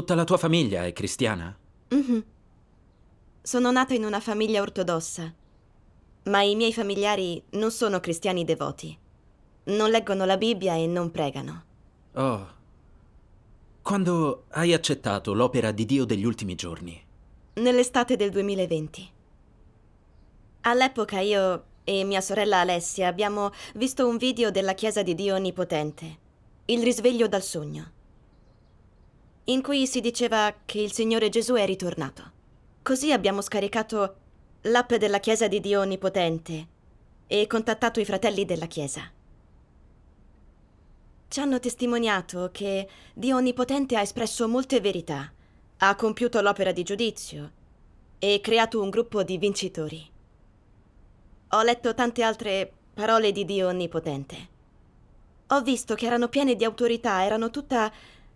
Tutta la tua famiglia è cristiana? Mm-hmm. Sono nata in una famiglia ortodossa, ma i miei familiari non sono cristiani devoti. Non leggono la Bibbia e non pregano. Oh. Quando hai accettato l'opera di Dio degli ultimi giorni? Nell'estate del 2020. All'epoca io e mia sorella Alessia abbiamo visto un video della Chiesa di Dio Onnipotente, il risveglio dal sogno in cui si diceva che il Signore Gesù è ritornato. Così abbiamo scaricato l'app della Chiesa di Dio Onnipotente e contattato i fratelli della Chiesa. Ci hanno testimoniato che Dio Onnipotente ha espresso molte verità, ha compiuto l'opera di giudizio e creato un gruppo di vincitori. Ho letto tante altre parole di Dio Onnipotente. Ho visto che erano piene di autorità, erano tutta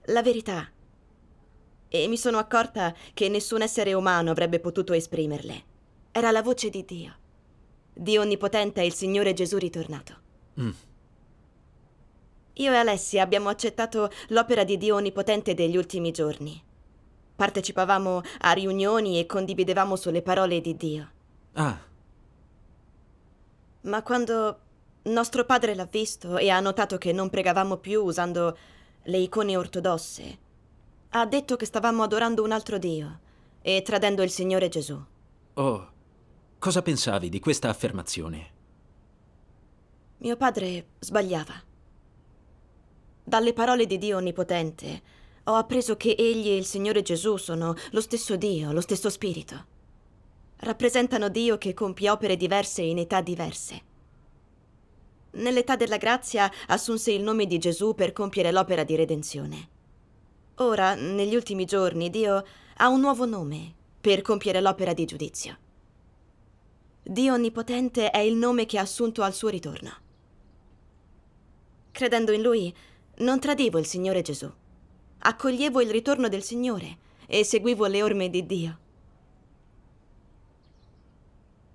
la verità e mi sono accorta che nessun essere umano avrebbe potuto esprimerle. Era la voce di Dio. Dio Onnipotente e il Signore Gesù ritornato. Mm. Io e Alessia abbiamo accettato l'opera di Dio Onnipotente degli ultimi giorni. Partecipavamo a riunioni e condividevamo sulle parole di Dio. Ah. Ma quando nostro padre l'ha visto e ha notato che non pregavamo più usando le icone ortodosse, ha detto che stavamo adorando un altro Dio e tradendo il Signore Gesù. Oh, cosa pensavi di questa affermazione? Mio padre sbagliava. Dalle parole di Dio Onnipotente ho appreso che Egli e il Signore Gesù sono lo stesso Dio, lo stesso Spirito. Rappresentano Dio che compie opere diverse in età diverse. Nell'età della grazia assunse il nome di Gesù per compiere l'opera di redenzione. Ora, negli ultimi giorni, Dio ha un nuovo nome per compiere l'opera di giudizio. Dio Onnipotente è il nome che ha assunto al suo ritorno. Credendo in Lui, non tradivo il Signore Gesù. Accoglievo il ritorno del Signore e seguivo le orme di Dio.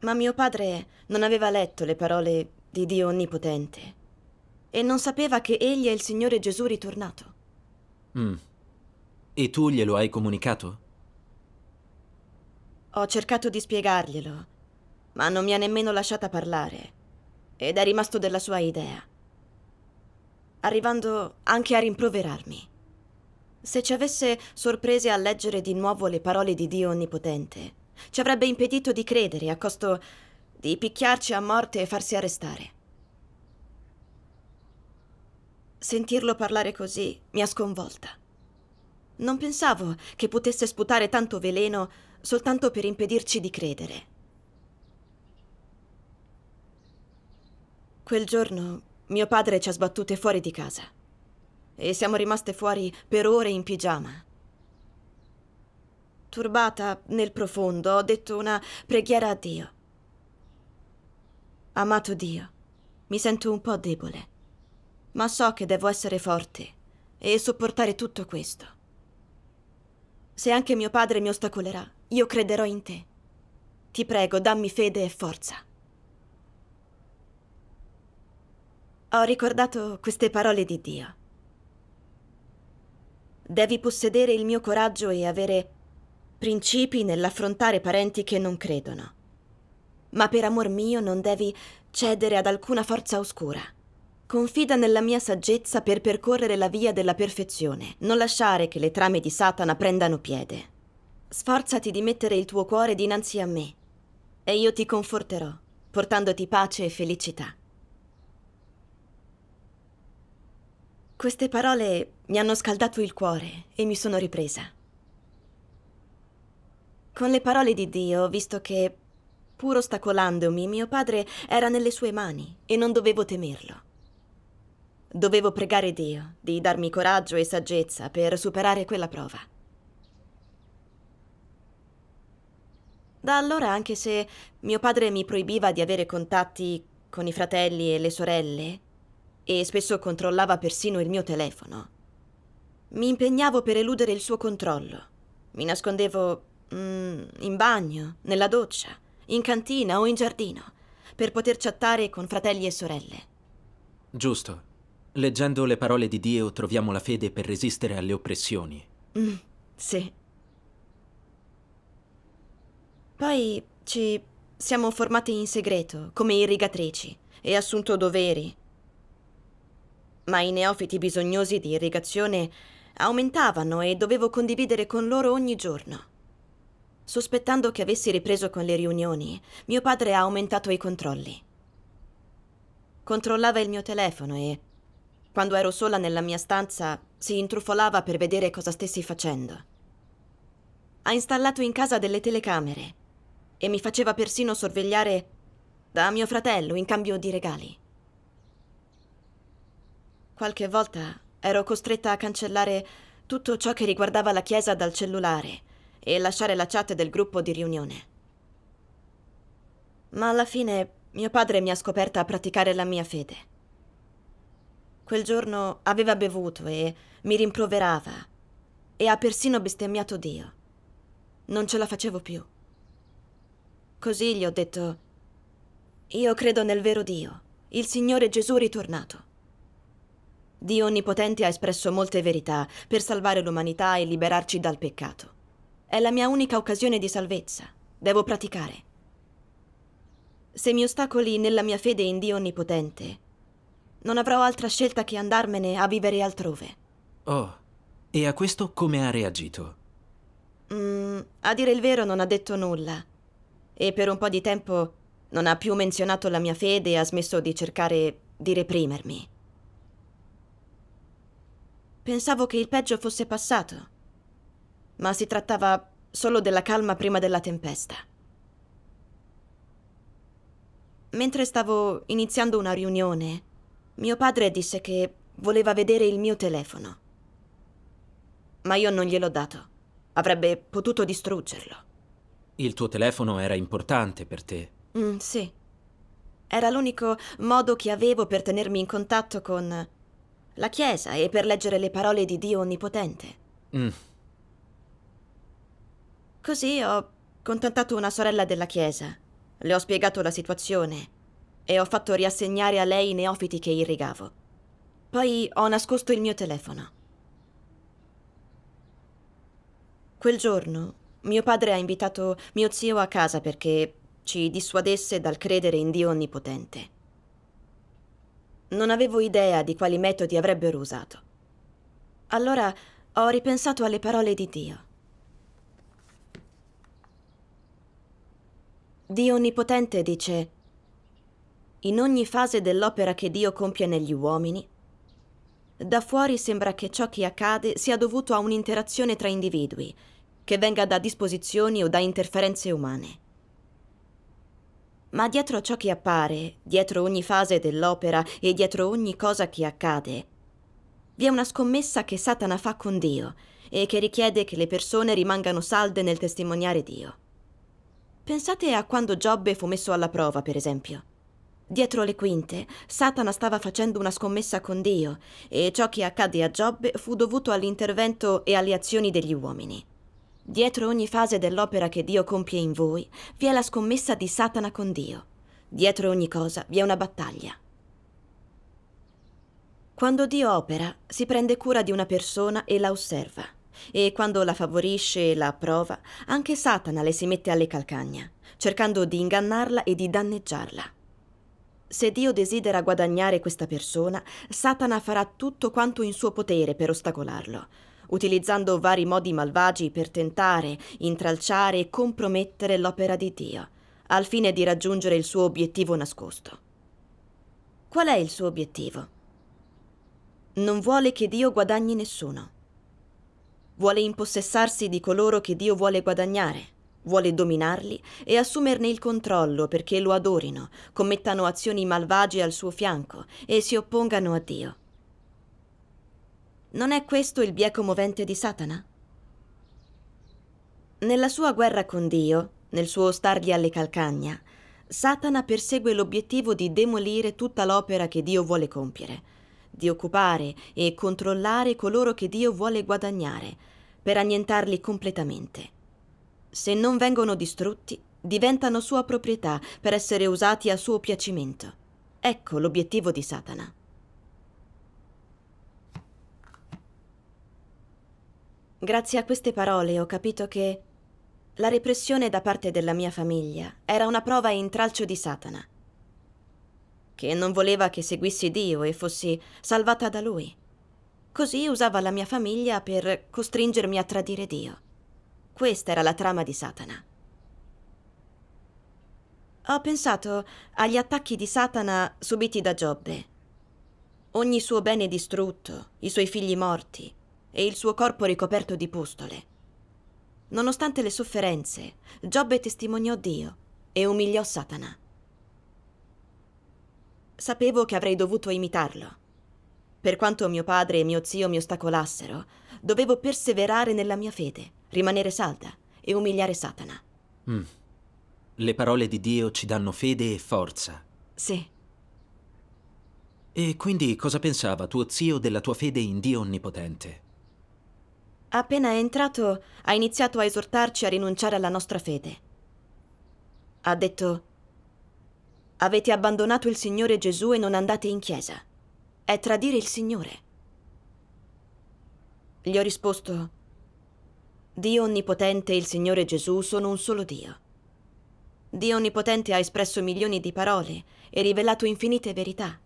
Ma mio padre non aveva letto le parole di Dio Onnipotente e non sapeva che Egli è il Signore Gesù ritornato. Mm. E tu glielo hai comunicato? Ho cercato di spiegarglielo, ma non mi ha nemmeno lasciata parlare. Ed è rimasto della sua idea. Arrivando anche a rimproverarmi. Se ci avesse sorprese a leggere di nuovo le parole di Dio Onnipotente, ci avrebbe impedito di credere a costo di picchiarci a morte e farsi arrestare. Sentirlo parlare così mi ha sconvolta. Non pensavo che potesse sputare tanto veleno soltanto per impedirci di credere. Quel giorno mio padre ci ha sbattute fuori di casa e siamo rimaste fuori per ore in pigiama. Turbata nel profondo, ho detto una preghiera a Dio. Amato Dio, mi sento un po' debole, ma so che devo essere forte e sopportare tutto questo. Se anche mio padre mi ostacolerà, io crederò in te. Ti prego, dammi fede e forza. Ho ricordato queste parole di Dio. Devi possedere il mio coraggio e avere principi nell'affrontare parenti che non credono. Ma per amor mio non devi cedere ad alcuna forza oscura. Confida nella mia saggezza per percorrere la via della perfezione. Non lasciare che le trame di Satana prendano piede. Sforzati di mettere il tuo cuore dinanzi a me e io ti conforterò, portandoti pace e felicità. Queste parole mi hanno scaldato il cuore e mi sono ripresa. Con le parole di Dio, visto che, pur ostacolandomi, mio padre era nelle sue mani e non dovevo temerlo. Dovevo pregare Dio di darmi coraggio e saggezza per superare quella prova. Da allora, anche se mio padre mi proibiva di avere contatti con i fratelli e le sorelle, e spesso controllava persino il mio telefono, mi impegnavo per eludere il suo controllo. Mi nascondevo mm, in bagno, nella doccia, in cantina o in giardino, per poter chattare con fratelli e sorelle. Giusto. Leggendo le parole di Dio troviamo la fede per resistere alle oppressioni. Mm, sì. Poi ci siamo formate in segreto, come irrigatrici, e assunto doveri. Ma i neofiti bisognosi di irrigazione aumentavano e dovevo condividere con loro ogni giorno. Sospettando che avessi ripreso con le riunioni, mio padre ha aumentato i controlli. Controllava il mio telefono e quando ero sola nella mia stanza, si intrufolava per vedere cosa stessi facendo. Ha installato in casa delle telecamere e mi faceva persino sorvegliare da mio fratello in cambio di regali. Qualche volta ero costretta a cancellare tutto ciò che riguardava la chiesa dal cellulare e lasciare la chat del gruppo di riunione. Ma alla fine mio padre mi ha scoperta a praticare la mia fede. Quel giorno aveva bevuto e mi rimproverava e ha persino bestemmiato Dio. Non ce la facevo più. Così gli ho detto, io credo nel vero Dio, il Signore Gesù ritornato. Dio Onnipotente ha espresso molte verità per salvare l'umanità e liberarci dal peccato. È la mia unica occasione di salvezza. Devo praticare. Se mi ostacoli nella mia fede in Dio Onnipotente, non avrò altra scelta che andarmene a vivere altrove. Oh, e a questo come ha reagito? Mm, a dire il vero non ha detto nulla. E per un po' di tempo non ha più menzionato la mia fede e ha smesso di cercare di reprimermi. Pensavo che il peggio fosse passato, ma si trattava solo della calma prima della tempesta. Mentre stavo iniziando una riunione, mio padre disse che voleva vedere il mio telefono. Ma io non gliel'ho dato. Avrebbe potuto distruggerlo. Il tuo telefono era importante per te? Mm, sì. Era l'unico modo che avevo per tenermi in contatto con la Chiesa e per leggere le parole di Dio Onnipotente. Mm. Così ho contattato una sorella della Chiesa. Le ho spiegato la situazione e ho fatto riassegnare a lei i neofiti che irrigavo. Poi ho nascosto il mio telefono. Quel giorno mio padre ha invitato mio zio a casa perché ci dissuadesse dal credere in Dio Onnipotente. Non avevo idea di quali metodi avrebbero usato. Allora ho ripensato alle parole di Dio. Dio Onnipotente dice in ogni fase dell'opera che Dio compie negli uomini, da fuori sembra che ciò che accade sia dovuto a un'interazione tra individui, che venga da disposizioni o da interferenze umane. Ma dietro ciò che appare, dietro ogni fase dell'opera e dietro ogni cosa che accade, vi è una scommessa che Satana fa con Dio e che richiede che le persone rimangano salde nel testimoniare Dio. Pensate a quando Giobbe fu messo alla prova, per esempio. Dietro le quinte, Satana stava facendo una scommessa con Dio e ciò che accadde a Giobbe fu dovuto all'intervento e alle azioni degli uomini. Dietro ogni fase dell'opera che Dio compie in voi, vi è la scommessa di Satana con Dio. Dietro ogni cosa vi è una battaglia. Quando Dio opera, si prende cura di una persona e la osserva. E quando la favorisce e la approva, anche Satana le si mette alle calcagna, cercando di ingannarla e di danneggiarla. Se Dio desidera guadagnare questa persona, Satana farà tutto quanto in suo potere per ostacolarlo, utilizzando vari modi malvagi per tentare, intralciare e compromettere l'opera di Dio, al fine di raggiungere il suo obiettivo nascosto. Qual è il suo obiettivo? Non vuole che Dio guadagni nessuno. Vuole impossessarsi di coloro che Dio vuole guadagnare Vuole dominarli e assumerne il controllo perché lo adorino, commettano azioni malvagie al suo fianco e si oppongano a Dio. Non è questo il bieco movente di Satana? Nella sua guerra con Dio, nel suo stargli alle calcagna, Satana persegue l'obiettivo di demolire tutta l'opera che Dio vuole compiere, di occupare e controllare coloro che Dio vuole guadagnare, per annientarli completamente se non vengono distrutti, diventano sua proprietà per essere usati a suo piacimento. Ecco l'obiettivo di Satana. Grazie a queste parole ho capito che la repressione da parte della mia famiglia era una prova in tralcio di Satana, che non voleva che seguissi Dio e fossi salvata da lui. Così usava la mia famiglia per costringermi a tradire Dio. Questa era la trama di Satana. Ho pensato agli attacchi di Satana subiti da Giobbe. Ogni suo bene distrutto, i suoi figli morti e il suo corpo ricoperto di pustole. Nonostante le sofferenze, Giobbe testimoniò Dio e umiliò Satana. Sapevo che avrei dovuto imitarlo. Per quanto mio padre e mio zio mi ostacolassero, dovevo perseverare nella mia fede rimanere salda e umiliare Satana. Mm. Le parole di Dio ci danno fede e forza. Sì. E quindi cosa pensava tuo zio della tua fede in Dio Onnipotente? Appena è entrato, ha iniziato a esortarci a rinunciare alla nostra fede. Ha detto, avete abbandonato il Signore Gesù e non andate in chiesa. È tradire il Signore. Gli ho risposto, Dio Onnipotente e il Signore Gesù sono un solo Dio. Dio Onnipotente ha espresso milioni di parole e rivelato infinite verità,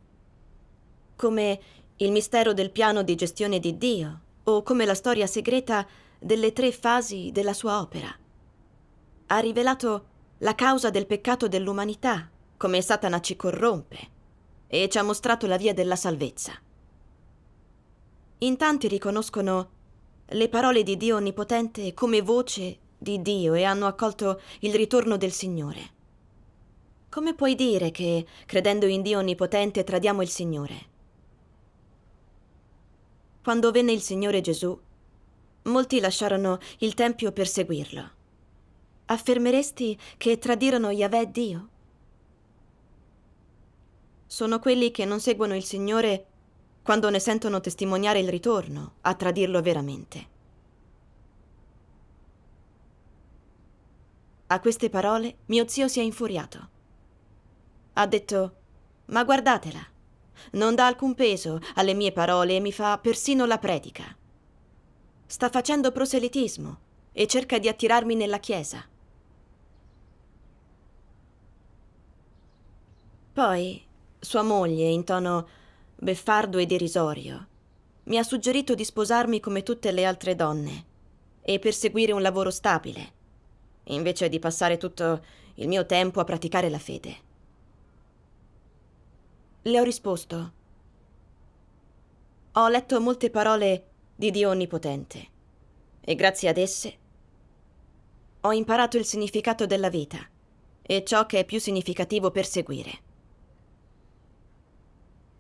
come il mistero del piano di gestione di Dio o come la storia segreta delle tre fasi della sua opera. Ha rivelato la causa del peccato dell'umanità, come Satana ci corrompe, e ci ha mostrato la via della salvezza. In tanti riconoscono le parole di Dio Onnipotente come voce di Dio e hanno accolto il ritorno del Signore. Come puoi dire che, credendo in Dio Onnipotente, tradiamo il Signore? Quando venne il Signore Gesù, molti lasciarono il Tempio per seguirlo. Affermeresti che tradirono Yahvé Dio? Sono quelli che non seguono il Signore quando ne sentono testimoniare il ritorno, a tradirlo veramente. A queste parole mio zio si è infuriato. Ha detto, ma guardatela, non dà alcun peso alle mie parole e mi fa persino la predica. Sta facendo proselitismo e cerca di attirarmi nella chiesa. Poi sua moglie, in tono beffardo e derisorio. Mi ha suggerito di sposarmi come tutte le altre donne e perseguire un lavoro stabile, invece di passare tutto il mio tempo a praticare la fede. Le ho risposto. Ho letto molte parole di Dio Onnipotente e grazie ad esse ho imparato il significato della vita e ciò che è più significativo perseguire.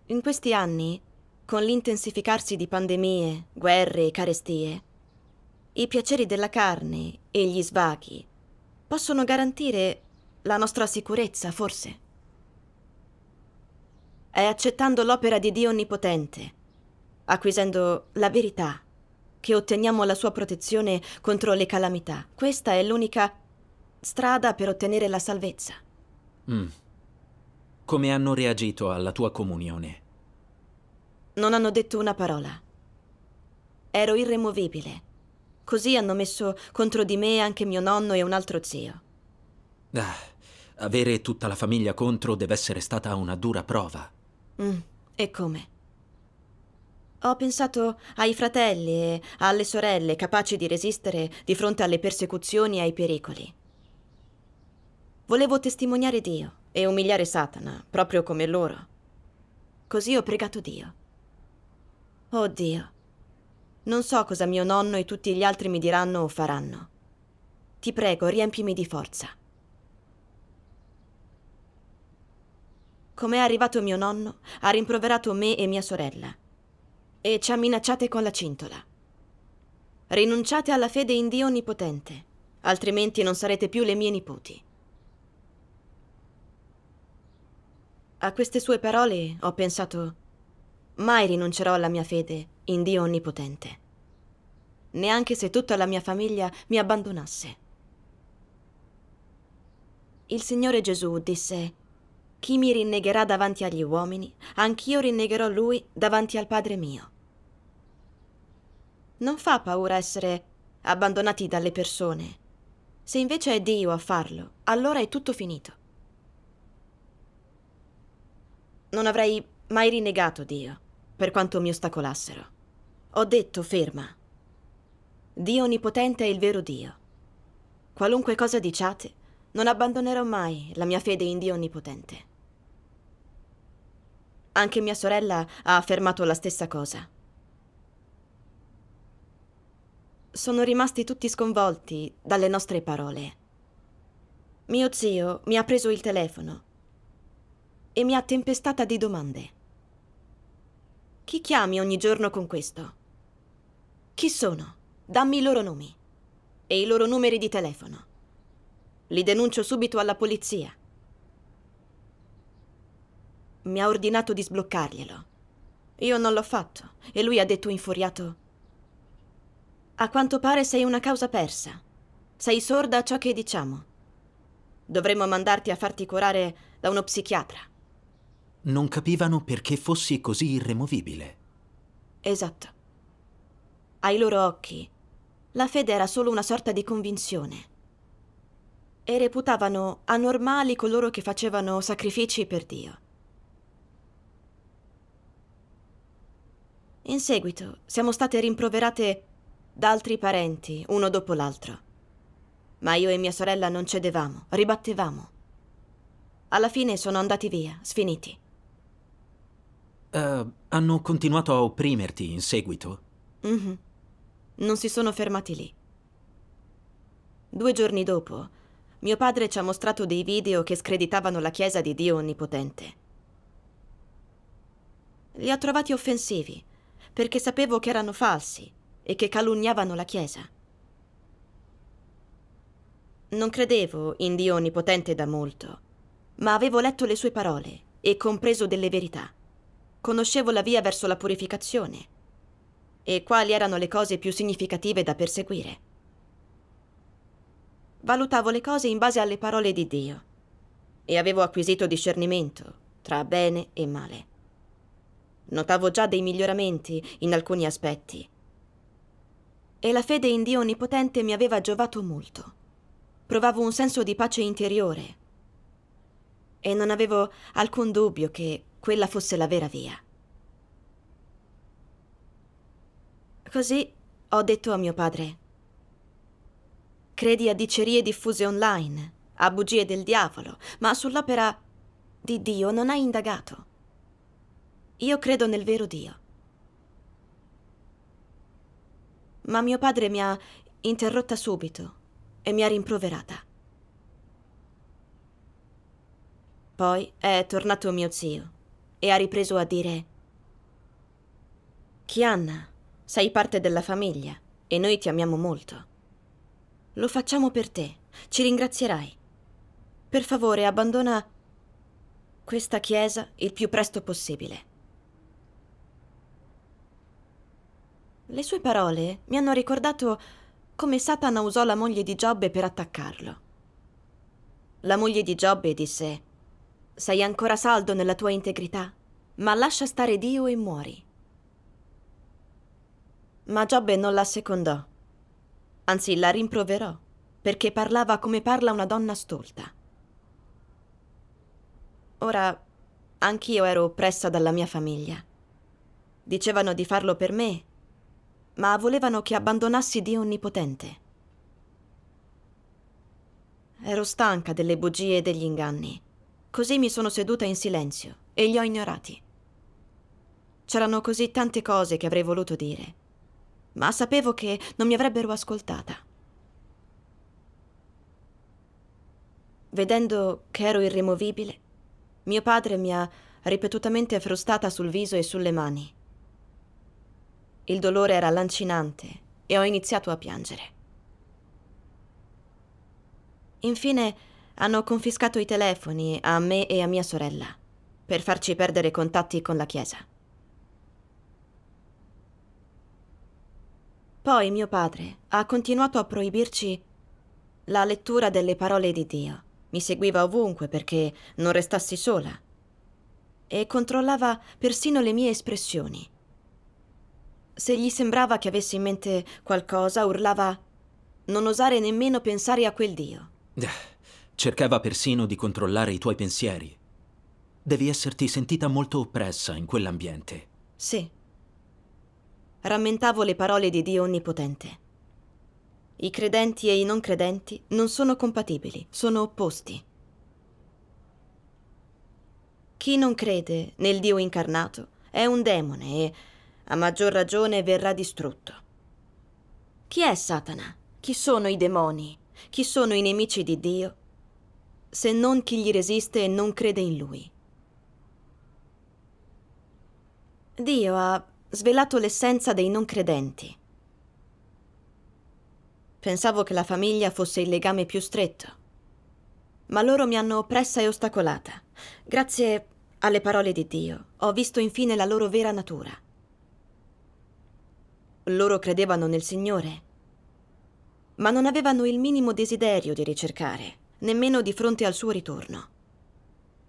In questi anni, con l'intensificarsi di pandemie, guerre e carestie, i piaceri della carne e gli svaghi possono garantire la nostra sicurezza, forse. È accettando l'opera di Dio Onnipotente, acquisendo la verità, che otteniamo la sua protezione contro le calamità. Questa è l'unica strada per ottenere la salvezza. Mm. Come hanno reagito alla tua comunione? Non hanno detto una parola. Ero irremovibile. Così hanno messo contro di me anche mio nonno e un altro zio. Ah, avere tutta la famiglia contro deve essere stata una dura prova. Mm, e come? Ho pensato ai fratelli e alle sorelle capaci di resistere di fronte alle persecuzioni e ai pericoli. Volevo testimoniare Dio e umiliare Satana, proprio come loro. Così ho pregato Dio. Oh Dio, non so cosa mio nonno e tutti gli altri mi diranno o faranno. Ti prego, riempimi di forza. Com'è arrivato mio nonno, ha rimproverato me e mia sorella e ci ha minacciate con la cintola. Rinunciate alla fede in Dio Onnipotente, altrimenti non sarete più le mie nipoti. A queste sue parole ho pensato, mai rinuncerò alla mia fede in Dio Onnipotente, neanche se tutta la mia famiglia mi abbandonasse. Il Signore Gesù disse, Chi mi rinnegherà davanti agli uomini, anch'io rinnegherò lui davanti al Padre mio. Non fa paura essere abbandonati dalle persone. Se invece è Dio a farlo, allora è tutto finito. non avrei mai rinnegato Dio, per quanto mi ostacolassero. Ho detto ferma. Dio Onnipotente è il vero Dio. Qualunque cosa diciate, non abbandonerò mai la mia fede in Dio Onnipotente. Anche mia sorella ha affermato la stessa cosa. Sono rimasti tutti sconvolti dalle nostre parole. Mio zio mi ha preso il telefono e mi ha tempestata di domande. Chi chiami ogni giorno con questo? Chi sono? Dammi i loro nomi e i loro numeri di telefono. Li denuncio subito alla polizia. Mi ha ordinato di sbloccarglielo. Io non l'ho fatto e lui ha detto infuriato. A quanto pare sei una causa persa. Sei sorda a ciò che diciamo. Dovremmo mandarti a farti curare da uno psichiatra non capivano perché fossi così irremovibile. Esatto. Ai loro occhi, la fede era solo una sorta di convinzione. E reputavano anormali coloro che facevano sacrifici per Dio. In seguito siamo state rimproverate da altri parenti, uno dopo l'altro. Ma io e mia sorella non cedevamo, ribattevamo. Alla fine sono andati via, sfiniti. Uh, hanno continuato a opprimerti in seguito? Mm -hmm. Non si sono fermati lì. Due giorni dopo, mio padre ci ha mostrato dei video che screditavano la Chiesa di Dio Onnipotente. Li ha trovati offensivi, perché sapevo che erano falsi e che calunniavano la Chiesa. Non credevo in Dio Onnipotente da molto, ma avevo letto le sue parole e compreso delle verità conoscevo la via verso la purificazione e quali erano le cose più significative da perseguire. Valutavo le cose in base alle parole di Dio e avevo acquisito discernimento tra bene e male. Notavo già dei miglioramenti in alcuni aspetti e la fede in Dio Onnipotente mi aveva giovato molto. Provavo un senso di pace interiore e non avevo alcun dubbio che quella fosse la vera via. Così ho detto a mio padre, credi a dicerie diffuse online, a bugie del diavolo, ma sull'opera di Dio non hai indagato. Io credo nel vero Dio. Ma mio padre mi ha interrotta subito e mi ha rimproverata. Poi è tornato mio zio e ha ripreso a dire Chianna, sei parte della famiglia e noi ti amiamo molto. Lo facciamo per te, ci ringrazierai. Per favore, abbandona questa chiesa il più presto possibile. Le sue parole mi hanno ricordato come Satana usò la moglie di Giobbe per attaccarlo. La moglie di Giobbe disse sei ancora saldo nella tua integrità, ma lascia stare Dio e muori. Ma Giobbe non la secondò. Anzi, la rimproverò, perché parlava come parla una donna stolta. Ora, anch'io ero oppressa dalla mia famiglia. Dicevano di farlo per me, ma volevano che abbandonassi Dio Onnipotente. Ero stanca delle bugie e degli inganni Così mi sono seduta in silenzio e li ho ignorati. C'erano così tante cose che avrei voluto dire, ma sapevo che non mi avrebbero ascoltata. Vedendo che ero irrimovibile, mio padre mi ha ripetutamente frustata sul viso e sulle mani. Il dolore era lancinante e ho iniziato a piangere. Infine, hanno confiscato i telefoni a me e a mia sorella per farci perdere contatti con la Chiesa. Poi mio padre ha continuato a proibirci la lettura delle parole di Dio. Mi seguiva ovunque perché non restassi sola e controllava persino le mie espressioni. Se gli sembrava che avessi in mente qualcosa, urlava non osare nemmeno pensare a quel Dio. Eh. Cercava persino di controllare i tuoi pensieri. Devi esserti sentita molto oppressa in quell'ambiente. Sì. Rammentavo le parole di Dio Onnipotente. I credenti e i non credenti non sono compatibili, sono opposti. Chi non crede nel Dio incarnato è un demone e, a maggior ragione, verrà distrutto. Chi è Satana? Chi sono i demoni? Chi sono i nemici di Dio se non chi gli resiste e non crede in lui. Dio ha svelato l'essenza dei non credenti. Pensavo che la famiglia fosse il legame più stretto, ma loro mi hanno oppressa e ostacolata. Grazie alle parole di Dio ho visto infine la loro vera natura. Loro credevano nel Signore, ma non avevano il minimo desiderio di ricercare nemmeno di fronte al suo ritorno.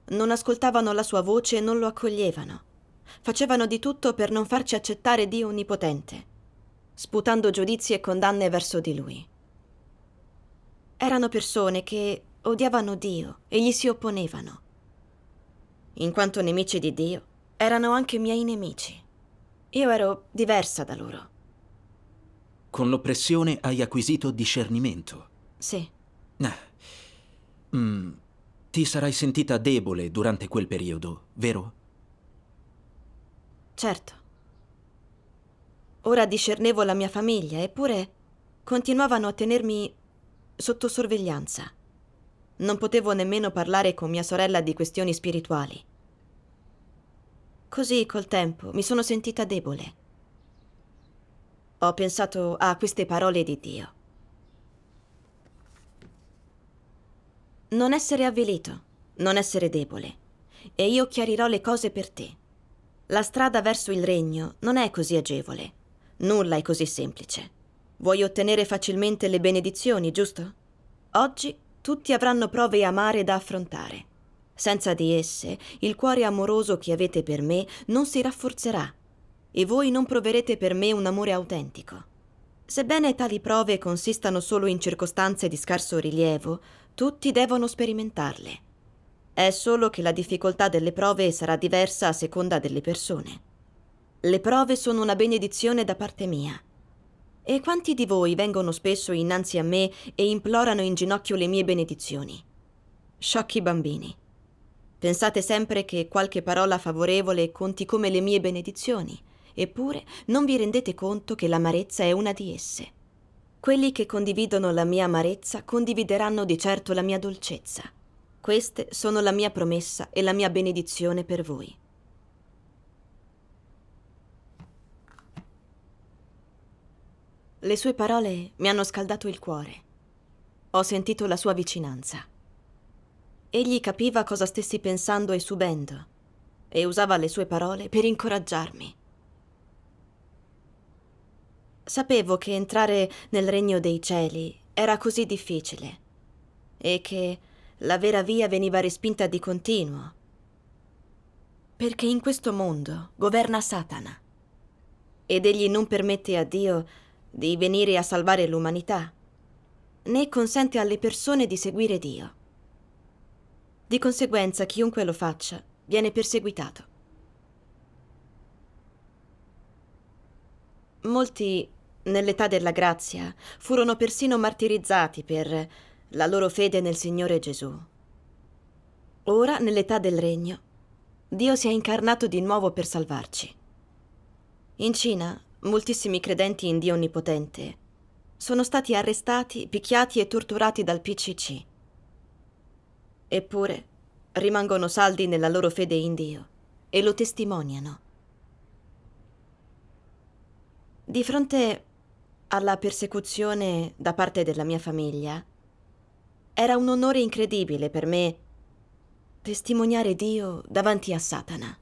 Non ascoltavano la sua voce e non lo accoglievano. Facevano di tutto per non farci accettare Dio Onnipotente, sputando giudizi e condanne verso di lui. Erano persone che odiavano Dio e gli si opponevano. In quanto nemici di Dio, erano anche miei nemici. Io ero diversa da loro. Con l'oppressione hai acquisito discernimento. Sì. Eh. Mm. Ti sarai sentita debole durante quel periodo, vero? Certo. Ora discernevo la mia famiglia, eppure continuavano a tenermi sotto sorveglianza. Non potevo nemmeno parlare con mia sorella di questioni spirituali. Così col tempo mi sono sentita debole. Ho pensato a queste parole di Dio. Non essere avvilito, non essere debole. E io chiarirò le cose per te. La strada verso il regno non è così agevole. Nulla è così semplice. Vuoi ottenere facilmente le benedizioni, giusto? Oggi tutti avranno prove amare da affrontare. Senza di esse, il cuore amoroso che avete per me non si rafforzerà e voi non proverete per me un amore autentico. Sebbene tali prove consistano solo in circostanze di scarso rilievo, tutti devono sperimentarle. È solo che la difficoltà delle prove sarà diversa a seconda delle persone. Le prove sono una benedizione da parte mia. E quanti di voi vengono spesso innanzi a me e implorano in ginocchio le mie benedizioni? Sciocchi bambini. Pensate sempre che qualche parola favorevole conti come le mie benedizioni, eppure non vi rendete conto che l'amarezza è una di esse. Quelli che condividono la mia amarezza condivideranno di certo la mia dolcezza. Queste sono la mia promessa e la mia benedizione per voi. Le sue parole mi hanno scaldato il cuore. Ho sentito la sua vicinanza. Egli capiva cosa stessi pensando e subendo e usava le sue parole per incoraggiarmi. Sapevo che entrare nel regno dei cieli era così difficile e che la vera via veniva respinta di continuo. Perché in questo mondo governa Satana ed egli non permette a Dio di venire a salvare l'umanità, né consente alle persone di seguire Dio. Di conseguenza chiunque lo faccia viene perseguitato. Molti nell'età della grazia, furono persino martirizzati per la loro fede nel Signore Gesù. Ora, nell'età del regno, Dio si è incarnato di nuovo per salvarci. In Cina, moltissimi credenti in Dio Onnipotente sono stati arrestati, picchiati e torturati dal PCC. Eppure, rimangono saldi nella loro fede in Dio e lo testimoniano. Di fronte alla persecuzione da parte della mia famiglia, era un onore incredibile per me testimoniare Dio davanti a Satana.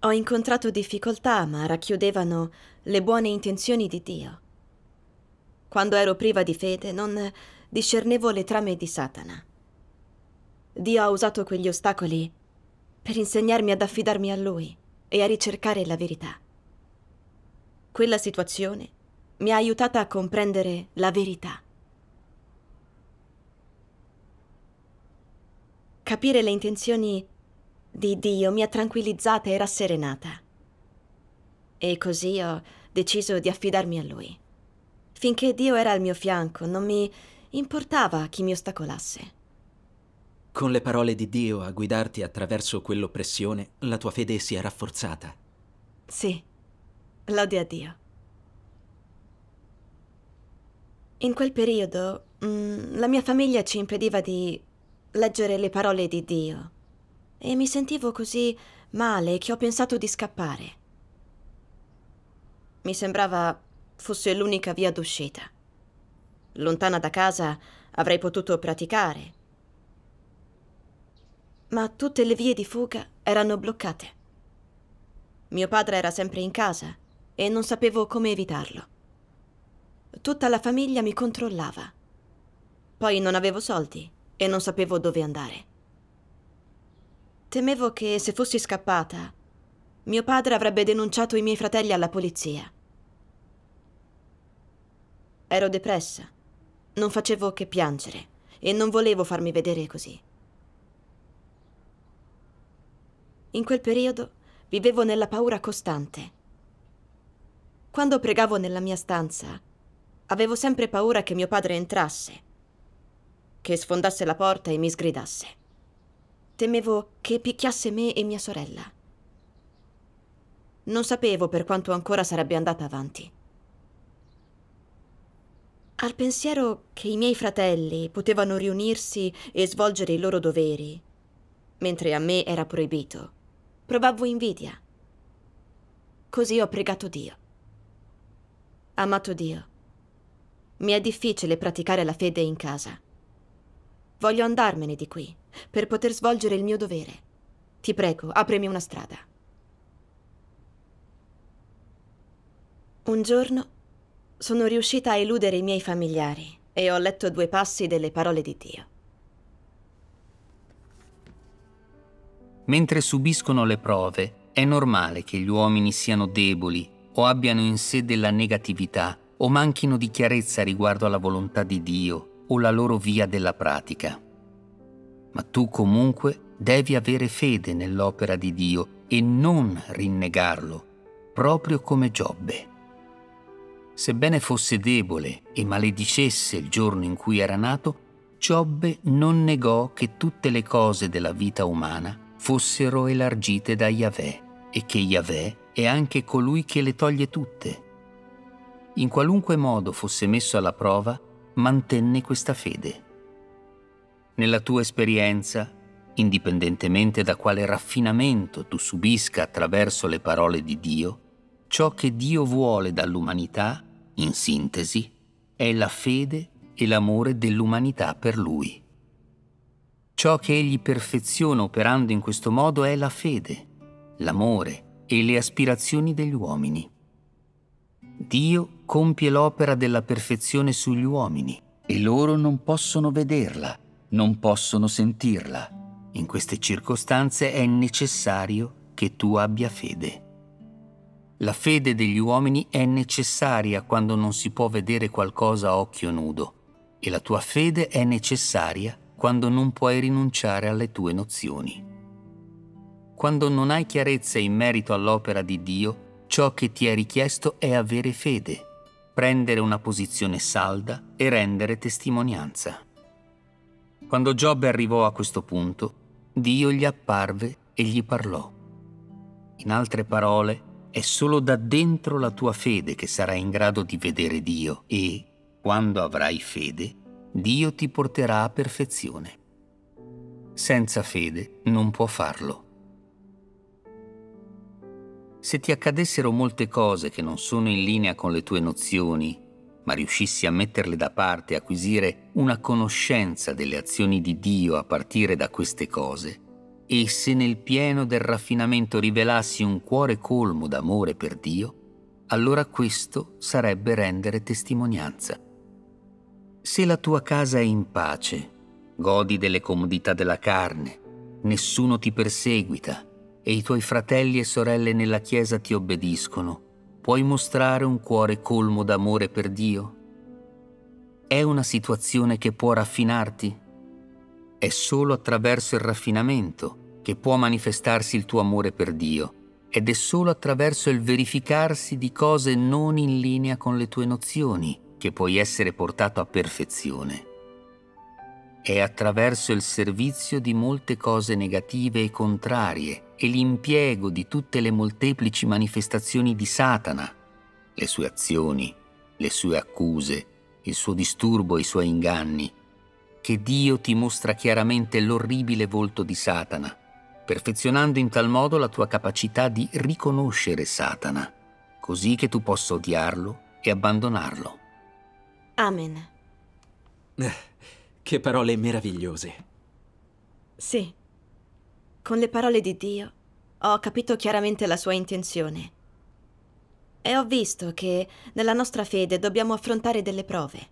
Ho incontrato difficoltà, ma racchiudevano le buone intenzioni di Dio. Quando ero priva di fede non discernevo le trame di Satana. Dio ha usato quegli ostacoli per insegnarmi ad affidarmi a Lui e a ricercare la verità. Quella situazione mi ha aiutata a comprendere la verità. Capire le intenzioni di Dio mi ha tranquillizzata e rasserenata. E così ho deciso di affidarmi a Lui. Finché Dio era al mio fianco, non mi importava chi mi ostacolasse. Con le parole di Dio a guidarti attraverso quell'oppressione, la tua fede si è rafforzata. Sì. Lode a Dio. In quel periodo mm, la mia famiglia ci impediva di leggere le parole di Dio e mi sentivo così male che ho pensato di scappare. Mi sembrava fosse l'unica via d'uscita. Lontana da casa avrei potuto praticare, ma tutte le vie di fuga erano bloccate. Mio padre era sempre in casa e non sapevo come evitarlo. Tutta la famiglia mi controllava. Poi non avevo soldi e non sapevo dove andare. Temevo che se fossi scappata, mio padre avrebbe denunciato i miei fratelli alla polizia. Ero depressa, non facevo che piangere e non volevo farmi vedere così. In quel periodo vivevo nella paura costante quando pregavo nella mia stanza, avevo sempre paura che mio padre entrasse, che sfondasse la porta e mi sgridasse. Temevo che picchiasse me e mia sorella. Non sapevo per quanto ancora sarebbe andata avanti. Al pensiero che i miei fratelli potevano riunirsi e svolgere i loro doveri, mentre a me era proibito, provavo invidia. Così ho pregato Dio. Amato Dio, mi è difficile praticare la fede in casa. Voglio andarmene di qui per poter svolgere il mio dovere. Ti prego, aprimi una strada. Un giorno sono riuscita a eludere i miei familiari e ho letto due passi delle parole di Dio. Mentre subiscono le prove, è normale che gli uomini siano deboli o abbiano in sé della negatività o manchino di chiarezza riguardo alla volontà di Dio o la loro via della pratica. Ma tu comunque devi avere fede nell'opera di Dio e non rinnegarlo, proprio come Giobbe. Sebbene fosse debole e maledicesse il giorno in cui era nato, Giobbe non negò che tutte le cose della vita umana fossero elargite da Yahvé e che Yahvé è anche colui che le toglie tutte. In qualunque modo fosse messo alla prova, mantenne questa fede. Nella tua esperienza, indipendentemente da quale raffinamento tu subisca attraverso le parole di Dio, ciò che Dio vuole dall'umanità, in sintesi, è la fede e l'amore dell'umanità per Lui. Ciò che Egli perfeziona operando in questo modo è la fede, l'amore, e le aspirazioni degli uomini. Dio compie l'opera della perfezione sugli uomini e loro non possono vederla, non possono sentirla. In queste circostanze è necessario che tu abbia fede. La fede degli uomini è necessaria quando non si può vedere qualcosa a occhio nudo e la tua fede è necessaria quando non puoi rinunciare alle tue nozioni quando non hai chiarezza in merito all'opera di Dio, ciò che ti è richiesto è avere fede, prendere una posizione salda e rendere testimonianza. Quando Giobbe arrivò a questo punto, Dio gli apparve e gli parlò. In altre parole, è solo da dentro la tua fede che sarai in grado di vedere Dio e, quando avrai fede, Dio ti porterà a perfezione. Senza fede non può farlo. Se ti accadessero molte cose che non sono in linea con le tue nozioni, ma riuscissi a metterle da parte e acquisire una conoscenza delle azioni di Dio a partire da queste cose, e se nel pieno del raffinamento rivelassi un cuore colmo d'amore per Dio, allora questo sarebbe rendere testimonianza. Se la tua casa è in pace, godi delle comodità della carne, nessuno ti perseguita, e i tuoi fratelli e sorelle nella Chiesa ti obbediscono, puoi mostrare un cuore colmo d'amore per Dio? È una situazione che può raffinarti? È solo attraverso il raffinamento che può manifestarsi il tuo amore per Dio ed è solo attraverso il verificarsi di cose non in linea con le tue nozioni che puoi essere portato a perfezione. È attraverso il servizio di molte cose negative e contrarie e l'impiego di tutte le molteplici manifestazioni di Satana, le sue azioni, le sue accuse, il suo disturbo e i suoi inganni, che Dio ti mostra chiaramente l'orribile volto di Satana, perfezionando in tal modo la tua capacità di riconoscere Satana, così che tu possa odiarlo e abbandonarlo. Amen. Eh, che parole meravigliose. Sì con le parole di Dio, ho capito chiaramente la sua intenzione. E ho visto che nella nostra fede dobbiamo affrontare delle prove.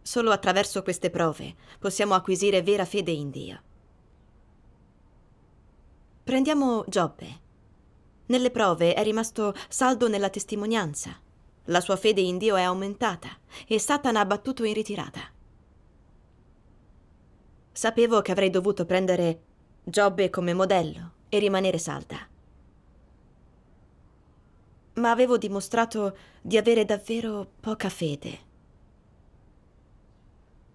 Solo attraverso queste prove possiamo acquisire vera fede in Dio. Prendiamo Giobbe. Nelle prove è rimasto saldo nella testimonianza. La sua fede in Dio è aumentata e Satana ha battuto in ritirata. Sapevo che avrei dovuto prendere Giobbe come modello e rimanere salda. Ma avevo dimostrato di avere davvero poca fede.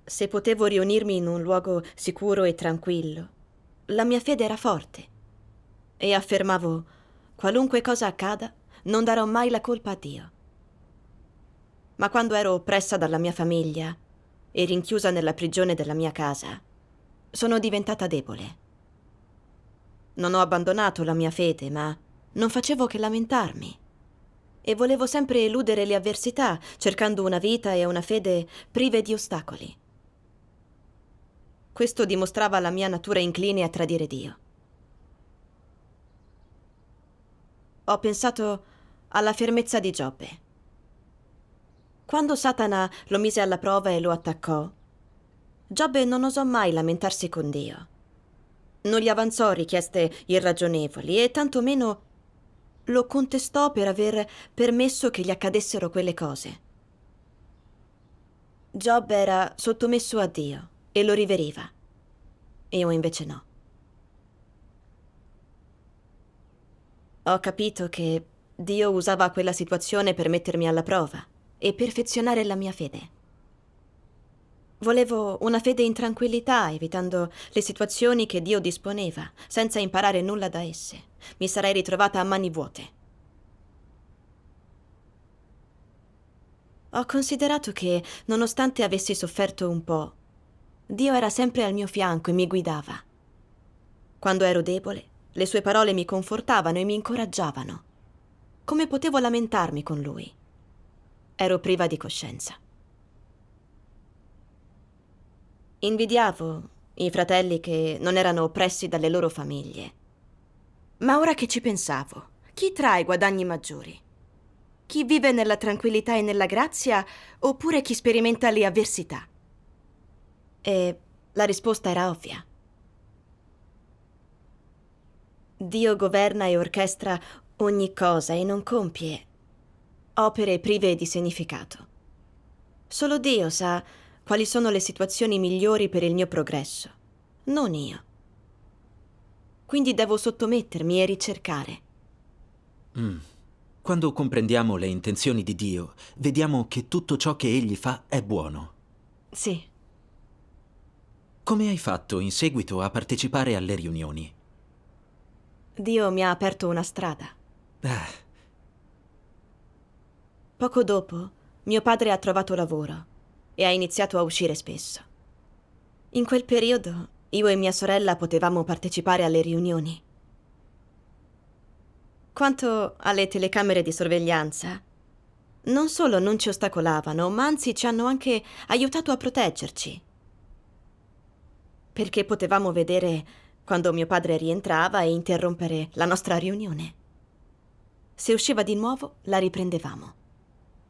Se potevo riunirmi in un luogo sicuro e tranquillo, la mia fede era forte e affermavo, qualunque cosa accada, non darò mai la colpa a Dio. Ma quando ero oppressa dalla mia famiglia e rinchiusa nella prigione della mia casa, sono diventata debole. Non ho abbandonato la mia fede, ma non facevo che lamentarmi. E volevo sempre eludere le avversità, cercando una vita e una fede prive di ostacoli. Questo dimostrava la mia natura incline a tradire Dio. Ho pensato alla fermezza di Giobbe. Quando Satana lo mise alla prova e lo attaccò, Giobbe non osò mai lamentarsi con Dio. Non gli avanzò richieste irragionevoli e tantomeno lo contestò per aver permesso che gli accadessero quelle cose. Job era sottomesso a Dio e lo riveriva. Io invece no. Ho capito che Dio usava quella situazione per mettermi alla prova e perfezionare la mia fede. Volevo una fede in tranquillità, evitando le situazioni che Dio disponeva, senza imparare nulla da esse. Mi sarei ritrovata a mani vuote. Ho considerato che, nonostante avessi sofferto un po', Dio era sempre al mio fianco e mi guidava. Quando ero debole, le sue parole mi confortavano e mi incoraggiavano. Come potevo lamentarmi con lui? Ero priva di coscienza. Invidiavo i fratelli che non erano oppressi dalle loro famiglie. Ma ora che ci pensavo, chi trae guadagni maggiori? Chi vive nella tranquillità e nella grazia oppure chi sperimenta le avversità? E la risposta era ovvia. Dio governa e orchestra ogni cosa e non compie opere prive di significato. Solo Dio sa quali sono le situazioni migliori per il mio progresso, non io. Quindi devo sottomettermi e ricercare. Mm. Quando comprendiamo le intenzioni di Dio, vediamo che tutto ciò che Egli fa è buono. Sì. Come hai fatto in seguito a partecipare alle riunioni? Dio mi ha aperto una strada. Ah. Poco dopo, mio padre ha trovato lavoro e ha iniziato a uscire spesso. In quel periodo io e mia sorella potevamo partecipare alle riunioni. Quanto alle telecamere di sorveglianza, non solo non ci ostacolavano, ma anzi ci hanno anche aiutato a proteggerci. Perché potevamo vedere quando mio padre rientrava e interrompere la nostra riunione. Se usciva di nuovo, la riprendevamo.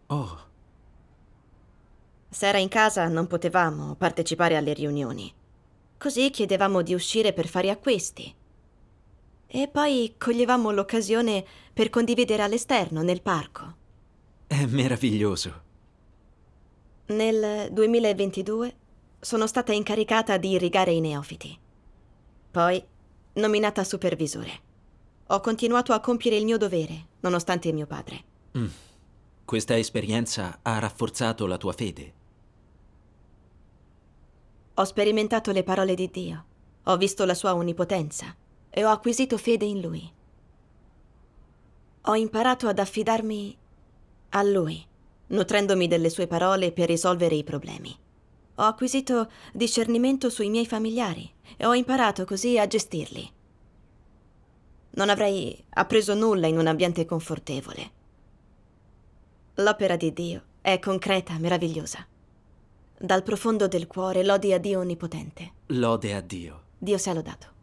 Oh. Se era in casa non potevamo partecipare alle riunioni. Così chiedevamo di uscire per fare acquisti. E poi coglievamo l'occasione per condividere all'esterno, nel parco. È meraviglioso. Nel 2022 sono stata incaricata di irrigare i neofiti. Poi nominata supervisore. Ho continuato a compiere il mio dovere, nonostante mio padre. Mm. Questa esperienza ha rafforzato la tua fede? Ho sperimentato le parole di Dio, ho visto la sua onnipotenza e ho acquisito fede in Lui. Ho imparato ad affidarmi a Lui, nutrendomi delle sue parole per risolvere i problemi. Ho acquisito discernimento sui miei familiari e ho imparato così a gestirli. Non avrei appreso nulla in un ambiente confortevole. L'opera di Dio è concreta, meravigliosa. Dal profondo del cuore lode a Dio Onnipotente. Lode a Dio. Dio sia lodato.